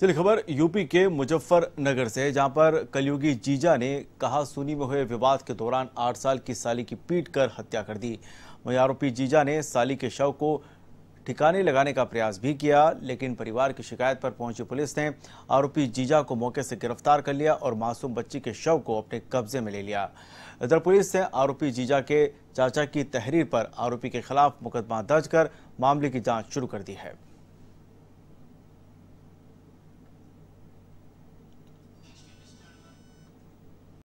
चलिए खबर यूपी के मुजफ्फरनगर से जहां पर कलयुगी जीजा ने कहा सुनी में हुए विवाद के दौरान आठ साल की साली की पीट कर हत्या कर दी वहीं आरोपी जीजा ने साली के शव को ठिकाने लगाने का प्रयास भी किया लेकिन परिवार की शिकायत पर पहुंची पुलिस ने आरोपी जीजा को मौके से गिरफ्तार कर लिया और मासूम बच्ची के शव को अपने कब्जे में ले लिया इधर पुलिस ने आरोपी जीजा के चाचा की तहरीर पर आरोपी के खिलाफ मुकदमा दर्ज कर मामले की जांच शुरू कर दी है